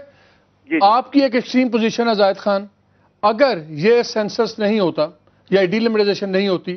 आपकी एक एक्सट्रीम पोजीशन है जायद खान अगर ये सेंसस नहीं होता या डिलिमिटाइजेशन नहीं होती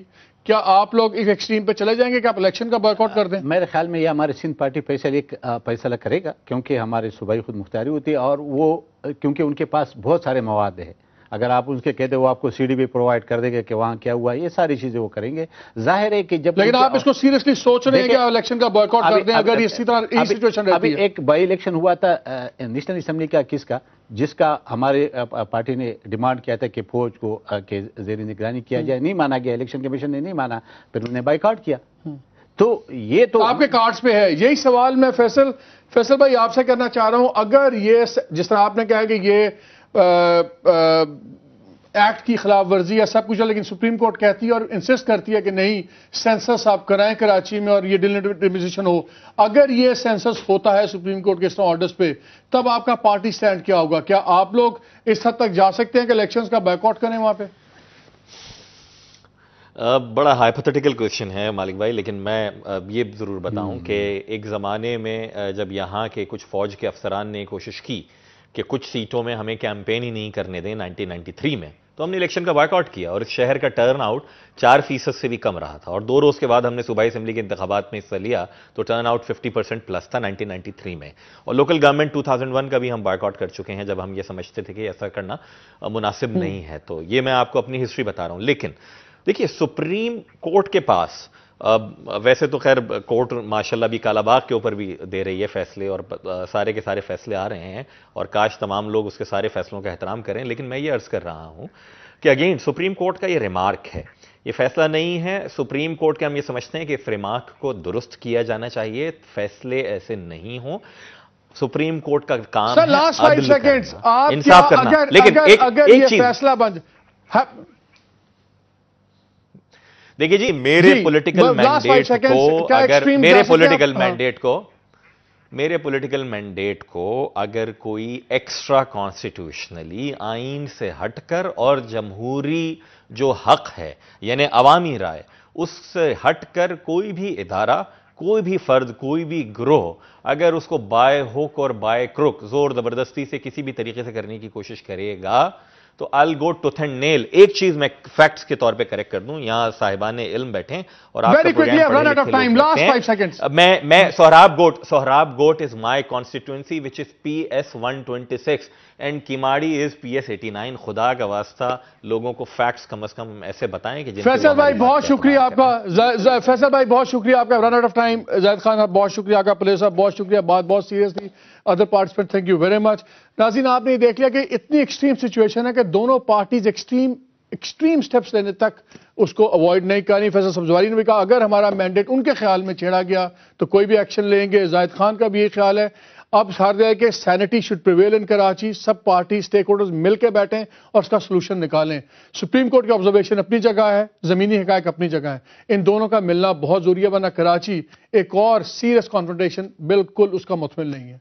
क्या आप लोग इस एक्सट्रीम पे चले जाएंगे कि आप इलेक्शन का बॉयकआउट कर दें मेरे ख्याल में ये हमारे सिंध पार्टी फैसले फैसला करेगा क्योंकि हमारे सूबाई खुद मुख्तारी होती है और वो क्योंकि उनके पास बहुत सारे मवाद हैं अगर आप उनके कहते वो आपको सीडी भी प्रोवाइड कर देंगे कि वहां क्या हुआ ये सारी चीजें वो करेंगे जाहिर है कि जब लेकिन आप इसको सीरियसली सोच रहे हैं कि इलेक्शन का बॉयकॉट कर दें अगर इसी तरह इस सिचुएशन अभी एक बाई इलेक्शन हुआ था नेशनल असेंबली का किसका जिसका हमारे पार्टी ने डिमांड किया था कि फौज को के जेर निगरानी किया हम्म। जाए नहीं माना गया इलेक्शन कमीशन ने नहीं माना फिर उन्होंने बाइकआउट किया हम्म। तो ये तो, तो आपके कार्ड्स पे है यही सवाल मैं फैसल फैसल भाई आपसे करना चाह रहा हूं अगर ये जिस तरह आपने कहा कि ये एक्ट की खिलाफ वर्जी है सब कुछ है लेकिन सुप्रीम कोर्ट कहती है और इंसिस्ट करती है कि नहीं सेंसस आप कराएं कराची में और ये डिमिजिशन हो अगर ये सेंसस होता है सुप्रीम कोर्ट के इस ऑर्डर्स पे तब आपका पार्टी स्टैंड क्या होगा क्या आप लोग इस हद तक जा सकते हैं कि इलेक्शंस का बैकआउट करें वहां पे बड़ा हाइपोथेटिकल क्वेश्चन है मालिक भाई लेकिन मैं ये ज़रूर बताऊं कि हम्म। एक ज़माने में जब यहाँ के कुछ फ़ौज के अफसरान ने कोशिश की कि कुछ सीटों में हमें कैंपेन ही नहीं करने दें 1993 में तो हमने इलेक्शन का वर्कआउट किया और इस शहर का टर्न आउट चार फीसद से भी कम रहा था और दो रोज के बाद हमने सूबाई असेंबली के इंतबात में हिस्सा लिया तो turn out fifty percent plus था 1993 में और लोकल गवर्नमेंट 2001 का भी हम वर्कआउट कर चुके हैं जब हम ये समझते थे कि ऐसा करना मुनासिब हम्म। नहीं है तो ये मैं आपको अपनी हिस्ट्री बता रहा हूं लेकिन देखिए सुप्रीम कोर्ट के पास वैसे तो खैर कोर्ट माशाल्लाह भी कालाबाग के ऊपर भी दे रही है फैसले और सारे के सारे फैसले आ रहे हैं और काश तमाम लोग उसके सारे फैसलों का एहतराम करें लेकिन मैं ये अर्ज़ कर रहा हूँ कि अगेन सुप्रीम कोर्ट का ये रिमार्क है ये फैसला नहीं है सुप्रीम कोर्ट के हम ये समझते हैं कि इस रिमार्क को दुरुस्त किया जाना चाहिए फैसले ऐसे नहीं हों सुप्रीम कोर्ट का काम लास्ट फाइव सेकेंड इंसाफ करना अगर, लेकिन अगर, एक, अगर एक ये फैसला बंद हाँ। देखिए जी मेरे पॉलिटिकल मैंडेट को अगर मेरे पॉलिटिकल मैंडेट को मेरे पॉलिटिकल मैंडेट को अगर कोई एक्स्ट्रा कॉन्स्टिट्यूशनली आइन से हटकर और जमहूरी जो हक है यानी अवामी राय उससे हटकर कोई भी इदारा कोई भी फर्द कोई भी ग्रोह अगर उसको बाय हुक और बाय क्रुक जोर जबरदस्ती से किसी भी तरीके से करने की कोशिश करेगा तो अल गो एंड नेल एक चीज मैं फैक्ट्स के तौर पे करेक्ट कर दूं यहां साहिबान इल्म बैठे और आप मैं मैं Sohrab Goth Sohrab Goth is my constituency which is P S one twenty six and Kemari is P S eighty nine खुदा का वास्ता लोगों को फैक्ट्स कम अज कम ऐसे बताएं कि फैसल भाई बहुत शुक्रिया आपका फैसल भाई बहुत शुक्रिया आपका run out of time Zaid Khan साहब बहुत शुक्रिया आपका पुलिस साहब बहुत शुक्रिया बात बहुत सीरियस थी other participant thank you very much Nazeen आपने देख लिया कि इतनी एक्सट्रीम सिचुएशन है कि दोनों पार्टीज एक्सट्रीम एक्सट्रीम स्टेप्स लेने तक उसको अवॉइड नहीं करनी फैसल सब्जवारी ने भी कहा अगर हमारा मैंडेट उनके ख्याल में छेड़ा गया तो कोई भी एक्शन लेंगे जायद खान का भी ये ख्याल है अब हार है कि sanity should prevail in Karachi सब पार्टी स्टेक होल्डर्स मिलकर बैठें और उसका सोल्यूशन निकालें सुप्रीम कोर्ट की ऑब्जर्वेशन अपनी जगह है जमीनी हकायक अपनी जगह है इन दोनों का मिलना बहुत जरूरी है वरना कराची एक और सीरियस कॉन्फ्रेंटेशन बिल्कुल उसका मुतमिल नहीं है